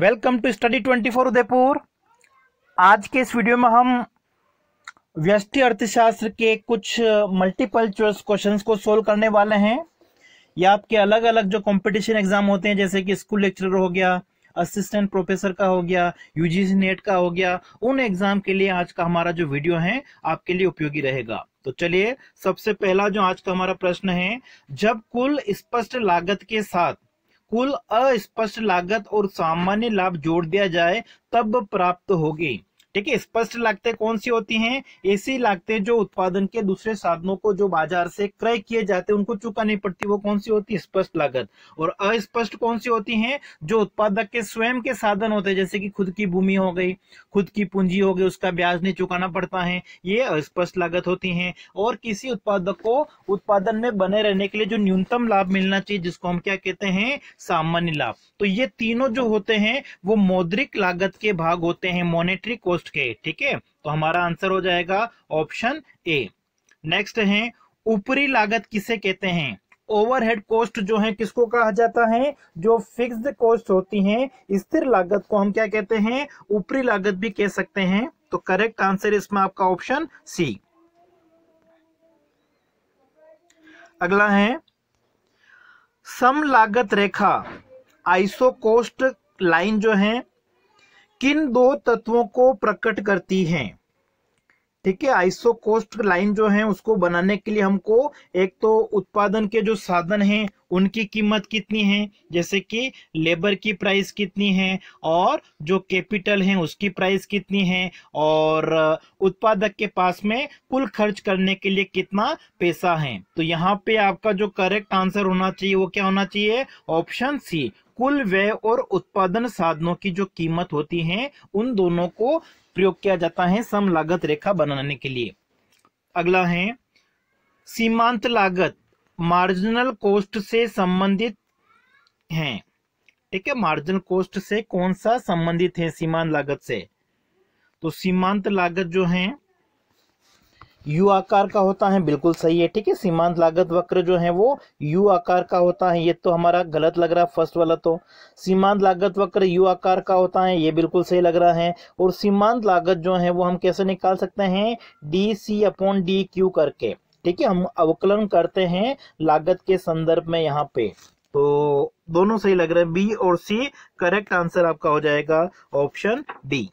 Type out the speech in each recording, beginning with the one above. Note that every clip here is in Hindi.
वेलकम टू स्टडी 24 उदयपुर आज के इस वीडियो में हम व्यष्टि अर्थशास्त्र के कुछ मल्टीपल चॉइस क्वेश्चंस को सोल्व करने वाले हैं या आपके अलग अलग जो कंपटीशन एग्जाम होते हैं जैसे कि स्कूल लेक्चरर हो गया असिस्टेंट प्रोफेसर का हो गया यूजीसी नेट e का हो गया उन एग्जाम के लिए आज का हमारा जो वीडियो है आपके लिए उपयोगी रहेगा तो चलिए सबसे पहला जो आज का हमारा प्रश्न है जब कुल स्पष्ट लागत के साथ कुल अस्पष्ट लागत और सामान्य लाभ जोड़ दिया जाए तब प्राप्त होगी ठीक है स्पष्ट लागतें कौन सी होती हैं ऐसी लागतें जो उत्पादन के दूसरे साधनों को जो बाजार से क्रय किए जाते हैं उनको चुकानी पड़ती वो कौन सी होती है स्पष्ट लागत और अस्पष्ट कौन सी होती हैं जो उत्पादक के स्वयं के साधन होते हैं जैसे कि खुद की भूमि हो गई खुद की पूंजी हो गई उसका ब्याज नहीं चुकाना पड़ता है ये अस्पष्ट लागत होती है और किसी उत्पादक को उत्पादन में बने रहने के लिए जो न्यूनतम लाभ मिलना चाहिए जिसको हम क्या कहते हैं सामान्य लाभ तो ये तीनों जो होते हैं वो मौद्रिक लागत के भाग होते हैं मॉनेटरी कॉस्ट पोस्ट के ठीक है तो हमारा आंसर हो जाएगा ऑप्शन ए नेक्स्ट है ऊपरी लागत किसे कहते हैं ओवरहेड कॉस्ट जो है किसको कहा जाता है जो फिक्स्ड कॉस्ट होती है स्थिर लागत को हम क्या कहते हैं ऊपरी लागत भी कह सकते हैं तो करेक्ट आंसर इसमें आपका ऑप्शन सी अगला है सम लागत रेखा आइसो कोस्ट लाइन जो है किन दो तत्वों को प्रकट करती हैं ठीक है आइसोकोस्ट लाइन जो है उसको बनाने के लिए हमको एक तो उत्पादन के जो साधन हैं उनकी कीमत कितनी है जैसे कि लेबर की प्राइस कितनी है और जो कैपिटल है उसकी प्राइस कितनी है और उत्पादक के पास में कुल खर्च करने के लिए कितना पैसा है तो यहाँ पे आपका जो करेक्ट आंसर होना चाहिए वो क्या होना चाहिए ऑप्शन सी कुल व्यय और उत्पादन साधनों की जो कीमत होती है उन दोनों को प्रयोग किया जाता है सम लागत रेखा बनाने के लिए अगला है सीमांत लागत मार्जिनल कोस्ट से संबंधित है ठीक है मार्जिनल कोस्ट से कौन सा संबंधित है सीमांत लागत से तो सीमांत लागत जो है यू आकार का होता है बिल्कुल सही है ठीक है सीमांत लागत वक्र जो है वो यू आकार का होता है ये तो हमारा गलत लग रहा है फर्स्ट वाला तो सीमांत लागत वक्र यू आकार का होता है ये बिल्कुल सही लग रहा है और सीमांत लागत जो है वो हम कैसे निकाल सकते हैं D C upon D Q करके ठीक है हम अवकलन करते हैं लागत के संदर्भ में यहाँ पे तो दोनों सही लग रहे हैं बी और सी करेक्ट आंसर आपका हो जाएगा ऑप्शन डी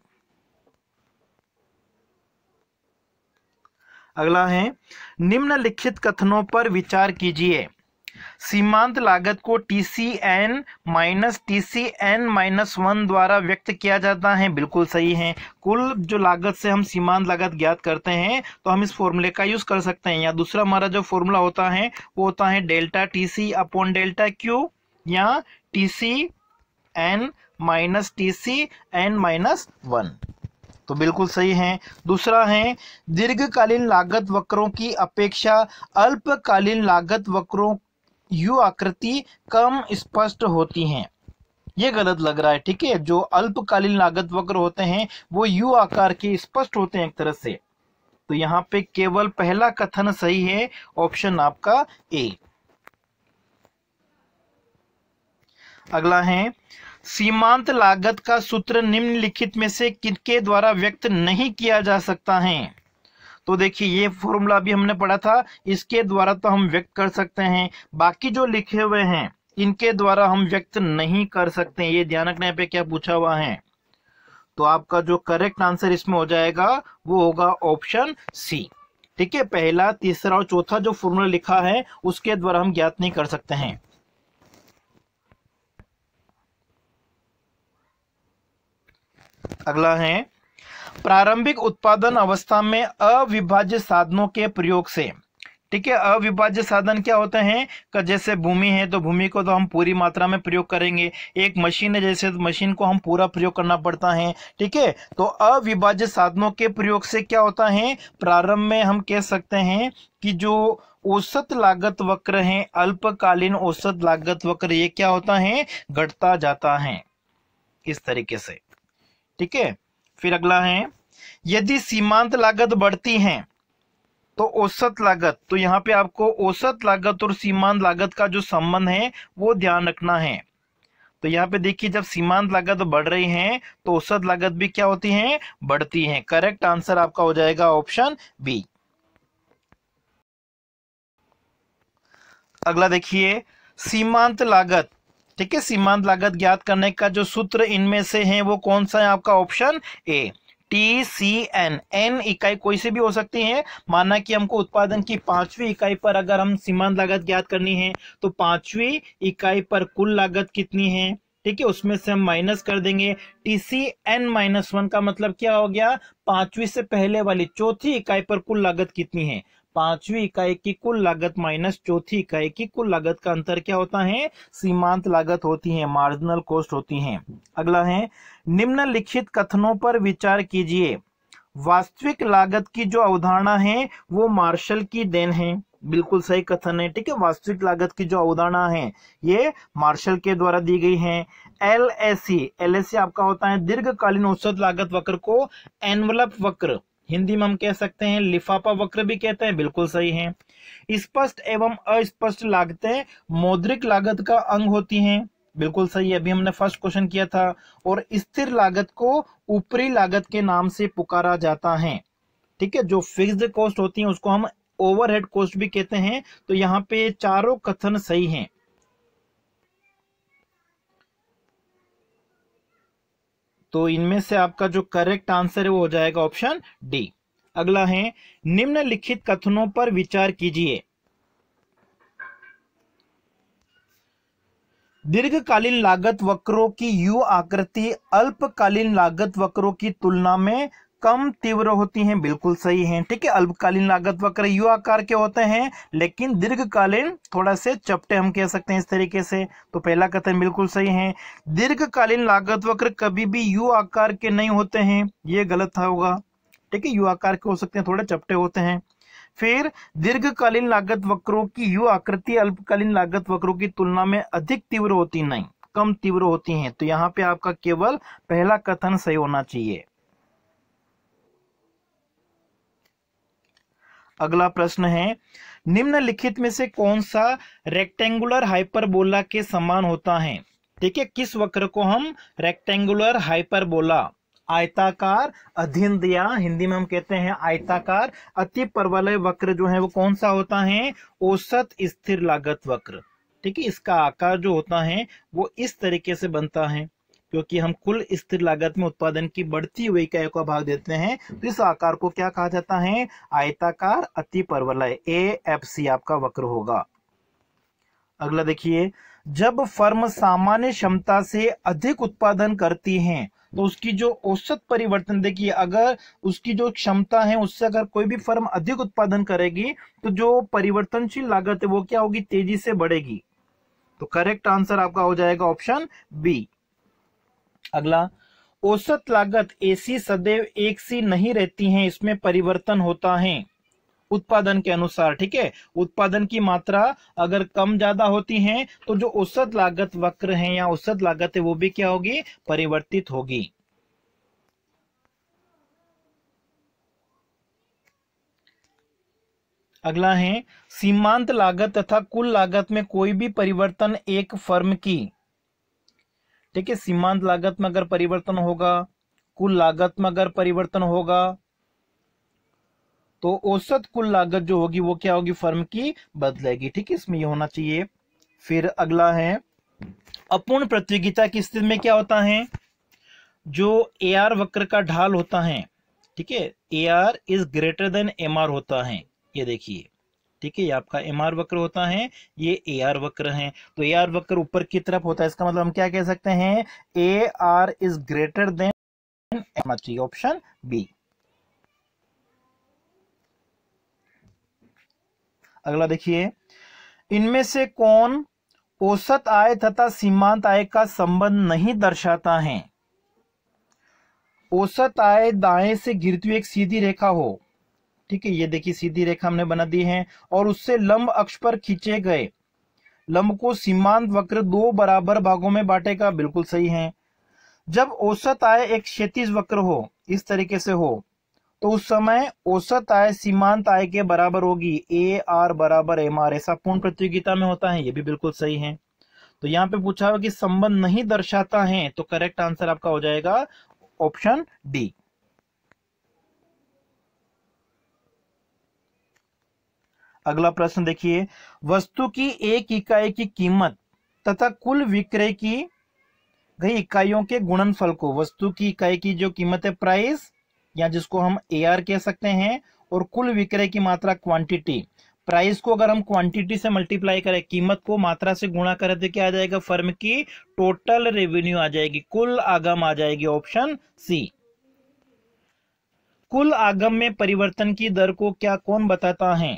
अगला है निम्नलिखित कथनों पर विचार कीजिए सीमांत लागत को T C N minus T C N minus one द्वारा व्यक्त किया जाता है बिल्कुल सही है कुल जो लागत से हम सीमांत लागत ज्ञात करते हैं तो हम इस फॉर्मूले का यूज कर सकते हैं या दूसरा हमारा जो फॉर्मूला होता है वो होता है delta T C upon delta Q या T C N minus T C N minus one तो बिल्कुल सही है दूसरा है दीर्घकालीन लागत वक्रों की अपेक्षा अल्पकालीन लागत वक्रों यू आकृति कम स्पष्ट होती हैं ये गलत लग रहा है ठीक है जो अल्पकालीन लागत वक्र होते हैं वो यू आकार के स्पष्ट होते हैं एक तरह से तो यहाँ पे केवल पहला कथन सही है ऑप्शन आपका ए अगला है सीमांत लागत का सूत्र निम्नलिखित में से किनके द्वारा व्यक्त नहीं किया जा सकता है तो देखिए ये फॉर्मूला भी हमने पढ़ा था इसके द्वारा तो हम व्यक्त कर सकते हैं बाकी जो लिखे हुए हैं इनके द्वारा हम व्यक्त नहीं कर सकते ये ध्यान रखने पे क्या पूछा हुआ है तो आपका जो करेक्ट आंसर इसमें हो जाएगा वो होगा ऑप्शन सी ठीक है पहला तीसरा और चौथा जो फॉर्मूला लिखा है उसके द्वारा हम ज्ञात नहीं कर सकते हैं अगला है प्रारंभिक उत्पादन अवस्था में अविभाज्य साधनों के प्रयोग से ठीक है अविभाज्य साधन क्या होते हैं जैसे भूमि है तो भूमि को तो हम पूरी मात्रा में प्रयोग करेंगे एक मशीन है जैसे तो मशीन को हम पूरा प्रयोग करना पड़ता है ठीक है तो अविभाज्य साधनों के प्रयोग से क्या होता है प्रारंभ में हम कह सकते हैं कि जो औसत लागत वक्र है अल्पकालीन औसत लागत वक्र ये क्या होता है घटता जाता है इस तरीके से ठीक है फिर अगला है यदि सीमांत लागत बढ़ती है तो औसत लागत तो यहाँ पे आपको औसत लागत और सीमांत लागत का जो संबंध है वो ध्यान रखना है तो यहाँ पे देखिए जब सीमांत लागत बढ़ रही है तो औसत लागत भी क्या होती है बढ़ती है करेक्ट आंसर आपका हो जाएगा ऑप्शन बी अगला देखिए सीमांत लागत ठीक है सीमांत लागत ज्ञात करने का जो सूत्र इनमें से है वो कौन सा है आपका option A T C N N इकाई कोई से भी हो सकती है माना कि हमको उत्पादन की पांचवी इकाई पर अगर हम सीमांत लागत ज्ञात करनी है तो पांचवी इकाई पर कुल लागत कितनी है ठीक है उसमें से हम माइनस कर देंगे T C N minus one का मतलब क्या हो गया पांचवी से पहले वाली चौथी इकाई पर कुल लागत कितनी है पांचवी इकाई की कुल लागत माइनस चौथी इकाई की कुल लागत का अंतर क्या होता है सीमांत लागत होती है मार्जिनल कॉस्ट होती है अगला है निम्नलिखित कथनों पर विचार कीजिए वास्तविक लागत की जो अवधारणा है वो मार्शल की देन है बिल्कुल सही कथन है ठीक है वास्तविक लागत की जो अवधारणा है ये मार्शल के द्वारा दी गई है L S C L S C आपका होता है दीर्घकालीन औसत लागत वक्र को एनवलप वक्र हिंदी में हम कह सकते हैं लिफाफा वक्र भी कहते हैं बिल्कुल सही है स्पष्ट एवं अस्पष्ट लागतें मौद्रिक लागत का अंग होती हैं बिल्कुल सही अभी हमने फर्स्ट क्वेश्चन किया था और स्थिर लागत को ऊपरी लागत के नाम से पुकारा जाता है ठीक है जो फिक्स्ड कॉस्ट होती है उसको हम ओवरहेड कॉस्ट भी कहते हैं तो यहाँ पे चारों कथन सही हैं तो इनमें से आपका जो करेक्ट आंसर है वो हो जाएगा ऑप्शन डी अगला है निम्नलिखित कथनों पर विचार कीजिए दीर्घकालीन लागत वक्रों की यू आकृति अल्पकालीन लागत वक्रों की तुलना में कम तीव्र होती हैं बिल्कुल सही हैं ठीक है अल्पकालीन लागत वक्र यू आकार के होते हैं लेकिन दीर्घकालीन थोड़ा से चपटे हम कह सकते हैं इस तरीके से तो पहला कथन बिल्कुल सही है दीर्घकालीन लागत वक्र कभी भी यू आकार के नहीं होते हैं ये गलत था होगा ठीक है यू आकार के हो सकते हैं थोड़े चपटे होते हैं फिर दीर्घकालीन लागत वक्रों की यू आकृति अल्पकालीन लागत वक्रों की तुलना में अधिक तीव्र होती नहीं कम तीव्र होती हैं तो यहाँ पे आपका केवल पहला कथन सही होना चाहिए अगला प्रश्न है निम्नलिखित में से कौन सा रेक्टेंगुलर हाइपरबोला के समान होता है ठीक है किस वक्र को हम रेक्टेंगुलर हाइपरबोला आयताकार अधीन दिया हिंदी में हम कहते हैं आयताकार अति परवलय वक्र जो है वो कौन सा होता है औसत स्थिर लागत वक्र ठीक है इसका आकार जो होता है वो इस तरीके से बनता है क्योंकि हम कुल स्थिर लागत में उत्पादन की बढ़ती हुई इकाई का भाग देते हैं तो इस आकार को क्या कहा जाता है आयताकार अति परवलय ए एफ सी आपका वक्र होगा अगला देखिए जब फर्म सामान्य क्षमता से अधिक उत्पादन करती हैं तो उसकी जो औसत परिवर्तन देखिए अगर उसकी जो क्षमता है उससे अगर कोई भी फर्म अधिक उत्पादन करेगी तो जो परिवर्तनशील लागत है वो क्या होगी तेजी से बढ़ेगी तो करेक्ट आंसर आपका हो जाएगा ऑप्शन बी अगला औसत लागत ऐसी सदैव एक सी नहीं रहती है इसमें परिवर्तन होता है उत्पादन के अनुसार ठीक है उत्पादन की मात्रा अगर कम ज्यादा होती है तो जो औसत लागत वक्र है या औसत लागत है वो भी क्या होगी परिवर्तित होगी अगला है सीमांत लागत तथा कुल लागत में कोई भी परिवर्तन एक फर्म की ठीक है सीमांत लागत में अगर परिवर्तन होगा कुल लागत में अगर परिवर्तन होगा तो औसत कुल लागत जो होगी वो क्या होगी फर्म की बदलेगी ठीक है इसमें ये होना चाहिए फिर अगला है अपूर्ण प्रतियोगिता की स्थिति में क्या होता है जो ए आर वक्र का ढाल होता है ठीक है A R is greater than M R होता है ये देखिए ठीक है ये आपका एम आर वक्र होता है ये ए आर वक्र है तो ए आर वक्र ऊपर की तरफ होता है इसका मतलब हम क्या कह सकते हैं A R is greater than M option B अगला देखिए इनमें से कौन औसत आय तथा सीमांत आय का संबंध नहीं दर्शाता है औसत आय दाएं से गिरती हुई एक सीधी रेखा हो ठीक है ये देखिए सीधी रेखा हमने बना दी है और उससे लंब अक्ष पर खींचे गए लंब को सीमांत वक्र दो बराबर भागों में बांटेगा बिल्कुल सही है जब औसत आय एक क्षतिज वक्र हो इस तरीके से हो तो उस समय औसत आय सीमांत आय के बराबर होगी ए आर बराबर एम आर ऐसा पूर्ण प्रतियोगिता में होता है ये भी बिल्कुल सही है तो यहाँ पे पूछा हुआ कि संबंध नहीं दर्शाता है तो करेक्ट आंसर आपका हो जाएगा ऑप्शन डी अगला प्रश्न देखिए वस्तु की एक इकाई की कीमत तथा कुल विक्रय की गई इकाइयों के गुणनफल को वस्तु की इकाई की जो कीमत है प्राइस या जिसको हम ए आर कह सकते हैं और कुल विक्रय की मात्रा क्वांटिटी प्राइस को अगर हम क्वांटिटी से मल्टीप्लाई करें कीमत को मात्रा से गुणा करें तो क्या आ जाएगा फर्म की टोटल रेवेन्यू आ जाएगी कुल आगम आ जाएगी ऑप्शन सी कुल आगम में परिवर्तन की दर को क्या कौन बताता है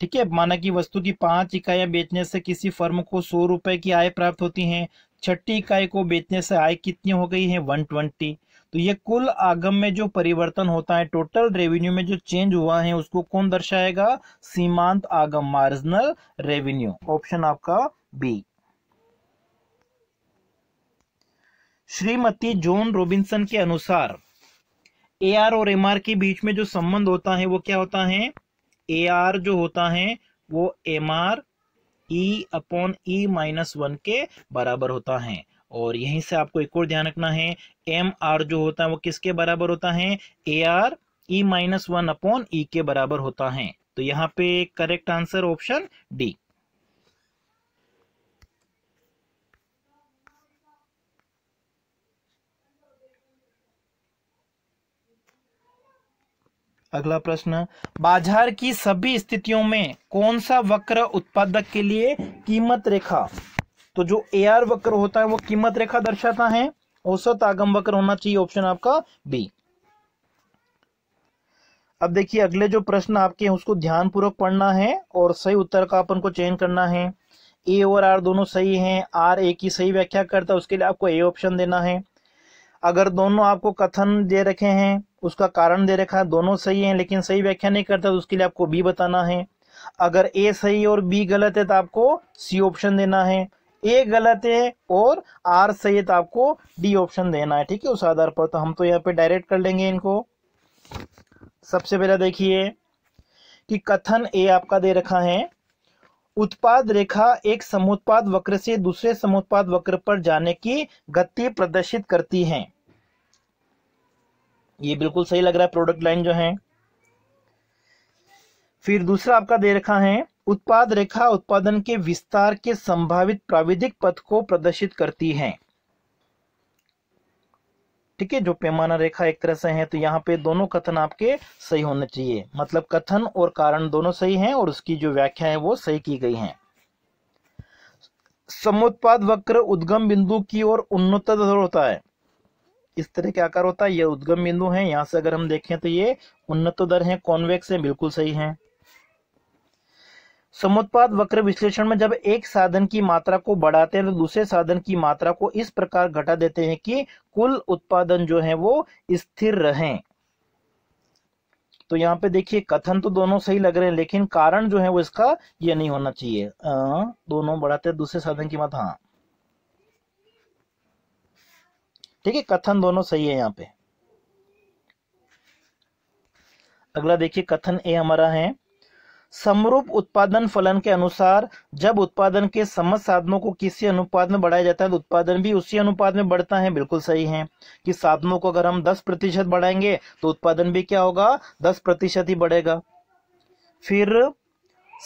ठीक है माना कि वस्तु की पांच इकाइयां बेचने से किसी फर्म को सौ रुपए की आय प्राप्त होती है छठी इकाई को बेचने से आय कितनी हो गई है वन ट्वेंटी तो ये कुल आगम में जो परिवर्तन होता है टोटल रेवेन्यू में जो चेंज हुआ है उसको कौन दर्शाएगा सीमांत आगम मार्जिनल रेवेन्यू ऑप्शन आपका बी श्रीमती जोन रोबिन्सन के अनुसार ए आर और एम आर के बीच में जो संबंध होता है वो क्या होता है ए आर जो होता है वो M R E upon E minus one के बराबर होता है और यहीं से आपको एक और ध्यान रखना है एम आर जो होता है वो किसके बराबर होता है A R E minus one upon E के बराबर होता है तो यहाँ पे करेक्ट आंसर ऑप्शन डी अगला प्रश्न बाजार की सभी स्थितियों में कौन सा वक्र उत्पादक के लिए कीमत रेखा तो जो ए आर वक्र होता है वो कीमत रेखा दर्शाता है औसत आगम वक्र होना चाहिए ऑप्शन आपका बी अब देखिए अगले जो प्रश्न आपके हैं उसको ध्यानपूर्वक पढ़ना है और सही उत्तर का अपन को चयन करना है ए और आर दोनों सही हैं आर ए की सही व्याख्या करता है उसके लिए आपको ए ऑप्शन देना है अगर दोनों आपको कथन दे रखे हैं उसका कारण दे रखा है दोनों सही है लेकिन सही व्याख्या नहीं करता तो उसके लिए आपको बी बताना है अगर ए सही और बी गलत है तो आपको सी ऑप्शन देना है ए गलत है और आर सही है तो आपको डी ऑप्शन देना है ठीक है उस आधार पर तो हम तो यहाँ पे डायरेक्ट कर लेंगे इनको सबसे पहला देखिए कि कथन ए आपका दे रखा है उत्पाद रेखा एक समुत्पाद वक्र से दूसरे समुत्पाद वक्र पर जाने की गति प्रदर्शित करती है ये बिल्कुल सही लग रहा है प्रोडक्ट लाइन जो है फिर दूसरा आपका दे रखा है उत्पाद रेखा उत्पादन के विस्तार के संभावित प्राविधिक पथ को प्रदर्शित करती है ठीक है जो पैमाना रेखा एक तरह से है तो यहाँ पे दोनों कथन आपके सही होने चाहिए मतलब कथन और कारण दोनों सही हैं और उसकी जो व्याख्या है वो सही की गई है समोत्पाद वक्र उद्गम बिंदु की ओर उन्नत होता है इस तरह के आकार होता है ये उद्गम बिंदु है यहाँ से अगर हम देखें तो ये उन्नत दर है कॉन्वेक्स है बिल्कुल सही है समुत्पाद वक्र विश्लेषण में जब एक साधन की मात्रा को बढ़ाते हैं तो दूसरे साधन की मात्रा को इस प्रकार घटा देते हैं कि कुल उत्पादन जो है वो स्थिर रहे तो यहाँ पे देखिए कथन तो दोनों सही लग रहे हैं लेकिन कारण जो है वो इसका ये नहीं होना चाहिए दोनों बढ़ाते दूसरे साधन की मात्रा हाँ ठीक है कथन दोनों सही है यहाँ पे अगला देखिए कथन ए हमारा है समरूप उत्पादन फलन के अनुसार जब उत्पादन के समस्त साधनों को किसी अनुपात में बढ़ाया जाता है तो उत्पादन भी उसी अनुपात में बढ़ता है बिल्कुल सही है कि साधनों को अगर हम 10 प्रतिशत बढ़ाएंगे तो उत्पादन भी क्या होगा 10 प्रतिशत ही बढ़ेगा फिर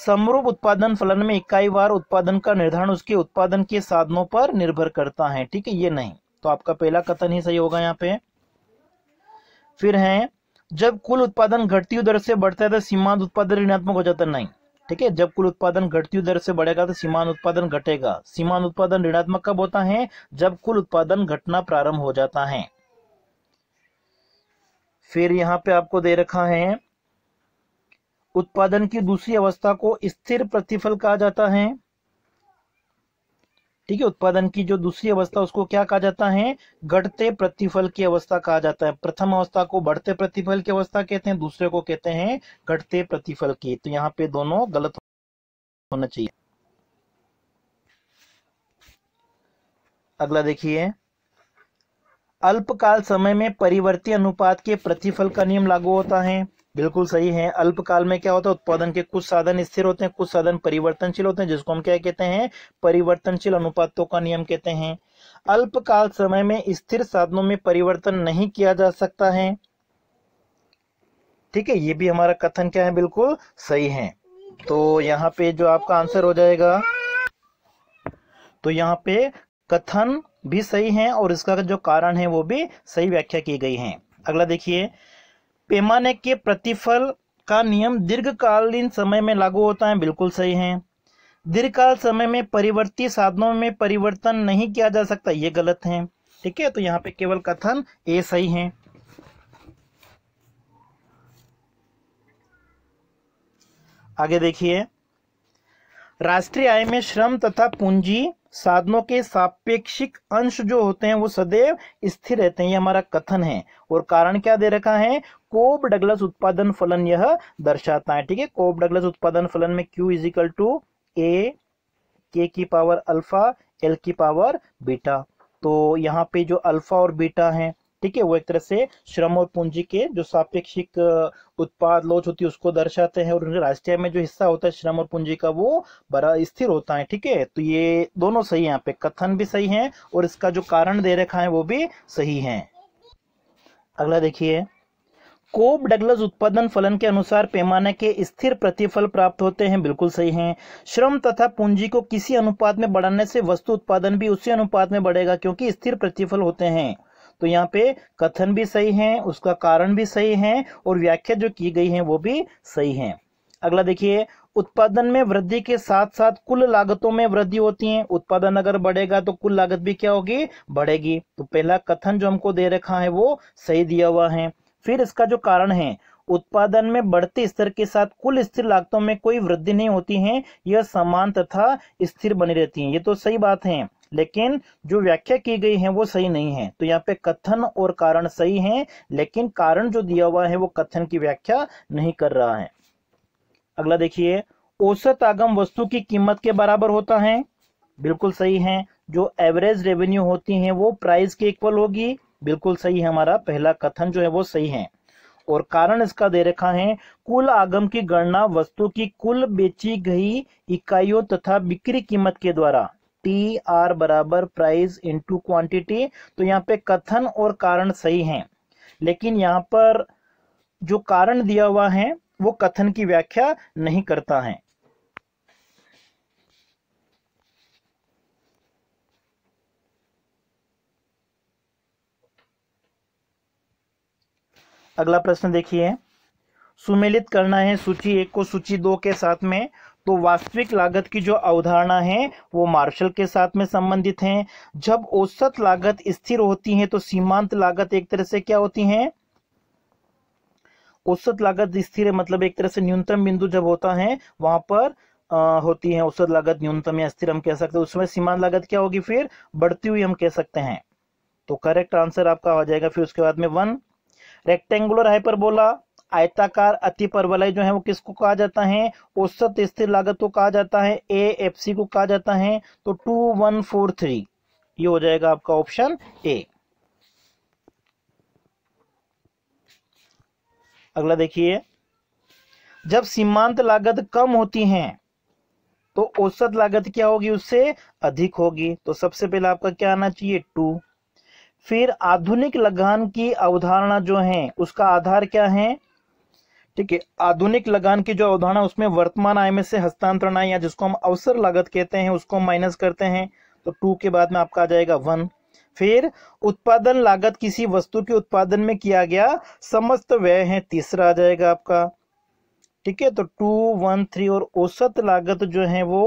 समरूप उत्पादन फलन में इकाई वार उत्पादन का निर्धारण उसके उत्पादन के साधनों पर निर्भर करता है ठीक है ये नहीं तो आपका पहला कथन ही सही होगा यहाँ पे फिर है जब कुल उत्पादन घटती दर से बढ़ता है तो सीमांत उत्पादन ऋणात्मक हो जाता नहीं ठीक है जब कुल उत्पादन घटती दर से बढ़ेगा तो सीमांत उत्पादन घटेगा सीमांत उत्पादन ऋणात्मक कब होता है जब कुल उत्पादन घटना प्रारंभ हो जाता है फिर यहां पे आपको दे रखा है उत्पादन की दूसरी अवस्था को स्थिर प्रतिफल कहा जाता है ठीक है उत्पादन की जो दूसरी अवस्था उसको क्या कहा जाता है घटते प्रतिफल की अवस्था कहा जाता है प्रथम अवस्था को बढ़ते प्रतिफल की अवस्था कहते हैं दूसरे को कहते हैं घटते प्रतिफल की तो यहाँ पे दोनों गलत होना चाहिए अगला देखिए अल्पकाल समय में परिवर्ती अनुपात के प्रतिफल का नियम लागू होता है बिल्कुल सही है अल्पकाल में क्या होता है उत्पादन के कुछ साधन स्थिर होते हैं कुछ साधन परिवर्तनशील होते हैं जिसको हम क्या कहते हैं परिवर्तनशील अनुपातों का नियम कहते हैं अल्पकाल समय में स्थिर साधनों में परिवर्तन नहीं किया जा सकता है ठीक है ये भी हमारा कथन क्या है बिल्कुल सही है तो यहाँ पे जो आपका आंसर हो जाएगा तो यहाँ पे कथन भी सही है और इसका जो कारण है वो भी सही व्याख्या की गई है अगला देखिए पैमाने के प्रतिफल का नियम दीर्घकालीन समय में लागू होता है बिल्कुल सही है दीर्घकाल समय में परिवर्ती साधनों में परिवर्तन नहीं किया जा सकता ये गलत है ठीक है तो यहाँ पे केवल कथन ए सही है आगे देखिए राष्ट्रीय आय में श्रम तथा पूंजी साधनों के सापेक्षिक अंश जो होते हैं वो सदैव स्थिर रहते हैं ये हमारा कथन है और कारण क्या दे रखा है कोब डगलस उत्पादन फलन यह दर्शाता है ठीक है कोब डगलस उत्पादन फलन में Q is equal to A K की पावर अल्फा एल की पावर बीटा तो यहाँ पे जो अल्फा और बीटा है ठीक है वो एक तरह से श्रम और पूंजी के जो सापेक्षिक उत्पाद लोच होती है उसको दर्शाते हैं और उनके राष्ट्रीय में जो हिस्सा होता है श्रम और पूंजी का वो बड़ा स्थिर होता है ठीक है तो ये दोनों सही है यहाँ पे कथन भी सही है और इसका जो कारण दे रखा है वो भी सही है अगला देखिए कोब डगलस उत्पादन फलन के अनुसार पैमाने के स्थिर प्रतिफल प्राप्त होते हैं बिल्कुल सही हैं श्रम तथा पूंजी को किसी अनुपात में बढ़ाने से वस्तु उत्पादन भी उसी अनुपात में बढ़ेगा क्योंकि स्थिर प्रतिफल होते हैं तो यहाँ पे कथन भी सही है उसका कारण भी सही है और व्याख्या जो की गई है वो भी सही है अगला देखिए उत्पादन में वृद्धि के साथ साथ कुल लागतों में वृद्धि होती है उत्पादन अगर बढ़ेगा तो कुल लागत भी क्या होगी बढ़ेगी तो पहला कथन जो हमको दे रखा है वो सही दिया हुआ है फिर इसका जो कारण है उत्पादन में बढ़ते स्तर के साथ कुल स्थिर लागतों में कोई वृद्धि नहीं होती है यह समान तथा स्थिर बनी रहती है ये तो सही बात है लेकिन जो व्याख्या की गई है वो सही नहीं है तो यहाँ पे कथन और कारण सही है लेकिन कारण जो दिया हुआ है वो कथन की व्याख्या नहीं कर रहा है अगला देखिए औसत आगम वस्तु की कीमत के बराबर होता है बिल्कुल सही है जो एवरेज रेवेन्यू होती है वो प्राइस के इक्वल होगी बिल्कुल सही है हमारा पहला कथन जो है वो सही है और कारण इसका दे रखा है कुल आगम की गणना वस्तु की कुल बेची गई इकाइयों तथा बिक्री कीमत के द्वारा टी आर बराबर प्राइस इंटू क्वांटिटी तो यहाँ पे कथन और कारण सही हैं लेकिन यहाँ पर जो कारण दिया हुआ है वो कथन की व्याख्या नहीं करता है अगला प्रश्न देखिए सुमेलित करना है सूची एक को सूची दो के साथ में तो वास्तविक लागत की जो अवधारणा है वो मार्शल के साथ में संबंधित है जब औसत लागत स्थिर होती है तो सीमांत लागत एक तरह से क्या होती है औसत लागत स्थिर मतलब एक तरह से न्यूनतम बिंदु जब होता है वहां पर आ, होती है औसत लागत न्यूनतम या स्थिर हम कह सकते हैं उसमें सीमांत लागत क्या होगी फिर बढ़ती हुई हम कह सकते हैं तो करेक्ट आंसर आपका हो जाएगा फिर उसके बाद में वन रेक्टेंगुलर हाइपरबोला आयताकार अति परवलय जो है वो किसको कहा जाता है औसत स्थिर लागत को कहा जाता है ए एफ सी को कहा जाता है तो टू वन फोर थ्री ये हो जाएगा आपका ऑप्शन ए अगला देखिए जब सीमांत लागत कम होती है तो औसत लागत क्या होगी उससे अधिक होगी तो सबसे पहले आपका क्या आना चाहिए टू फिर आधुनिक लगान की अवधारणा जो है उसका आधार क्या है ठीक है आधुनिक लगान की जो अवधारणा उसमें वर्तमान आय में से हस्तांतरण आय या जिसको हम अवसर लागत कहते हैं उसको हम माइनस करते हैं तो टू के बाद में आपका आ जाएगा वन फिर उत्पादन लागत किसी वस्तु के उत्पादन में किया गया समस्त व्यय है तीसरा आ जाएगा आपका ठीक है तो टू वन थ्री और औसत लागत जो है वो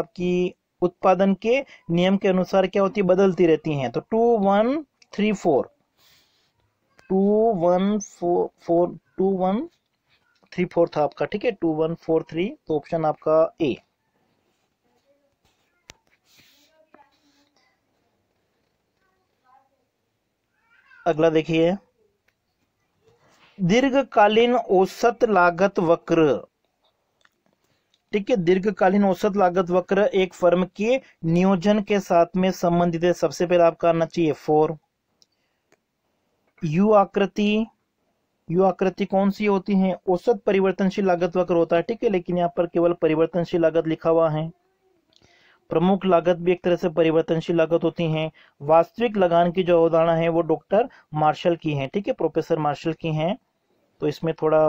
आपकी उत्पादन के नियम के अनुसार क्या होती है बदलती रहती हैं तो two one three four two one four four two one three four था आपका ठीक है टू वन फोर थ्री तो ऑप्शन आपका ए अगला देखिए दीर्घकालीन औसत लागत वक्र ठीक है दीर्घकालीन औसत लागत वक्र एक फर्म के नियोजन के साथ में संबंधित है सबसे पहले आपका आना चाहिए फोर यू आकृति यू आकृति कौन सी होती है औसत परिवर्तनशील लागत वक्र होता है ठीक है लेकिन यहाँ पर केवल परिवर्तनशील लागत लिखा हुआ है प्रमुख लागत भी एक तरह से परिवर्तनशील लागत होती है वास्तविक लगान की जो अवधारणा है वो डॉक्टर मार्शल की है ठीक है प्रोफेसर मार्शल की है तो इसमें थोड़ा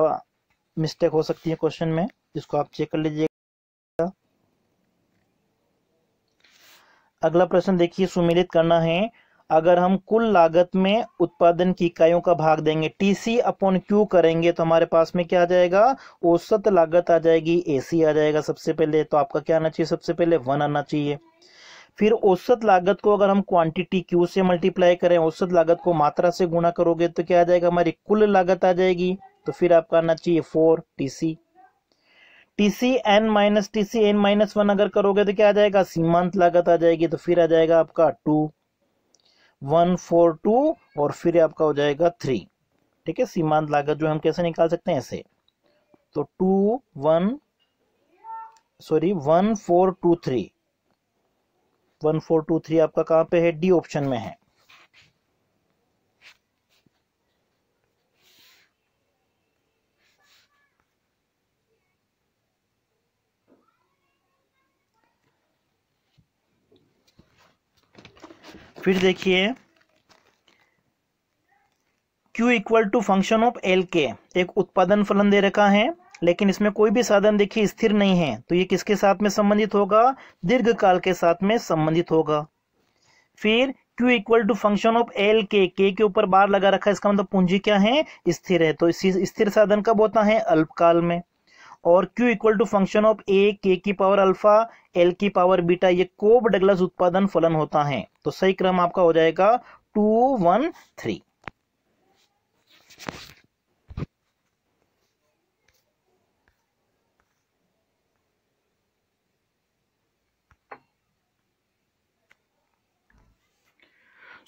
मिस्टेक हो सकती है क्वेश्चन में जिसको आप चेक कर लीजिएगा अगला प्रश्न देखिए सुमिलित करना है अगर हम कुल लागत में उत्पादन की इकाइयों का भाग देंगे टी सी अपॉन क्यू करेंगे तो हमारे पास में क्या आ जाएगा औसत लागत आ जाएगी ए सी आ जाएगा सबसे पहले तो आपका क्या आना चाहिए सबसे पहले वन आना चाहिए फिर औसत लागत को अगर हम क्वांटिटी क्यू से मल्टीप्लाई करें औसत लागत को मात्रा से गुणा करोगे तो क्या आ जाएगा हमारी कुल लागत आ जाएगी तो फिर आपका आना चाहिए four T C T C N minus T C N minus one अगर करोगे तो क्या आ जाएगा सीमांत लागत आ जाएगी तो फिर आ जाएगा आपका टू वन फोर टू और फिर आपका हो जाएगा थ्री ठीक है सीमांत लागत जो हम कैसे निकाल सकते हैं ऐसे तो two one sorry one four two three one four two three आपका कहाँ पे है डी ऑप्शन में है फिर देखिए Q equal to function of L के एक उत्पादन फलन दे रखा है लेकिन इसमें कोई भी साधन देखिए स्थिर नहीं है तो ये किसके साथ में संबंधित होगा दीर्घ काल के साथ में संबंधित होगा फिर Q equal to function of L के के के ऊपर बार लगा रखा है इसका मतलब पूंजी क्या है स्थिर है तो स्थिर साधन कब होता है अल्पकाल में और Q equal to function of A K की पावर अल्फा एल की पावर बीटा ये कोब डगलस उत्पादन फलन होता है तो सही क्रम आपका हो जाएगा टू वन थ्री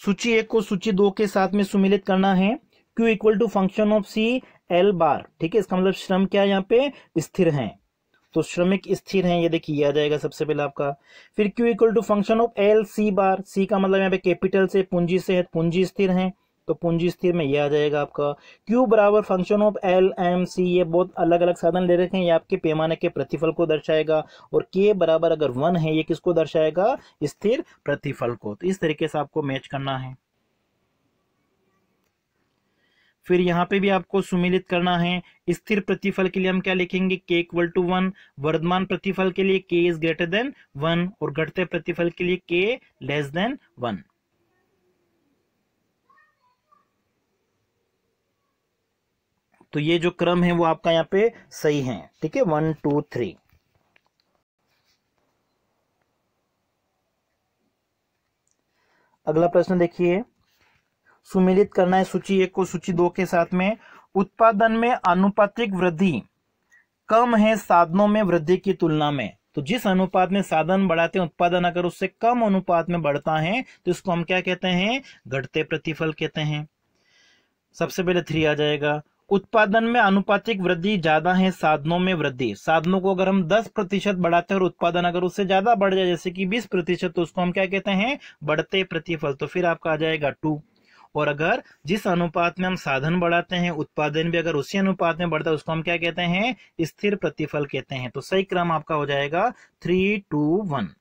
सूची एक को सूची दो के साथ में सुमिलित करना है Q equal to function of C L bar ठीक है इसका मतलब श्रम क्या है यहाँ पे स्थिर है तो श्रमिक स्थिर है ये देखिए आ जाएगा सबसे पहले आपका फिर Q equal to function of L C bar C का मतलब यहाँ पे कैपिटल से पूंजी से है पूंजी स्थिर है तो पूंजी स्थिर में ये आ जाएगा आपका क्यू बराबर function of L M C ये बहुत अलग अलग साधन ले रखे हैं ये आपके पैमाने के प्रतिफल को दर्शाएगा और के बराबर अगर वन है ये किसको दर्शाएगा स्थिर प्रतिफल को तो इस तरीके से आपको मैच करना है फिर यहाँ पे भी आपको सुमिलित करना है स्थिर प्रतिफल के लिए हम क्या लिखेंगे के इक्वल टू वन वर्धमान प्रतिफल के लिए के इज ग्रेटर देन वन और घटते प्रतिफल के लिए के लेस देन वन तो ये जो क्रम है वो आपका यहाँ पे सही है ठीक है वन टू थ्री अगला प्रश्न देखिए सुमेलित करना है सूची एक को सूची दो के साथ में उत्पादन में अनुपातिक वृद्धि कम है साधनों में वृद्धि की तुलना में तो जिस अनुपात में साधन बढ़ाते हैं उत्पादन अगर उससे कम अनुपात में बढ़ता है तो इसको हम क्या कहते हैं घटते प्रतिफल कहते हैं सबसे पहले थ्री आ जाएगा उत्पादन में अनुपातिक वृद्धि ज्यादा है साधनों में वृद्धि साधनों को अगर हम 10 प्रतिशत बढ़ाते हैं और उत्पादन अगर उससे ज्यादा बढ़ जाए जैसे कि 20 प्रतिशत तो उसको हम क्या कहते हैं बढ़ते प्रतिफल तो फिर आपका आ जाएगा टू और अगर जिस अनुपात में हम साधन बढ़ाते हैं उत्पादन भी अगर उसी अनुपात में बढ़ता है उसको हम क्या कहते हैं स्थिर प्रतिफल कहते हैं तो सही क्रम आपका हो जाएगा थ्री टू वन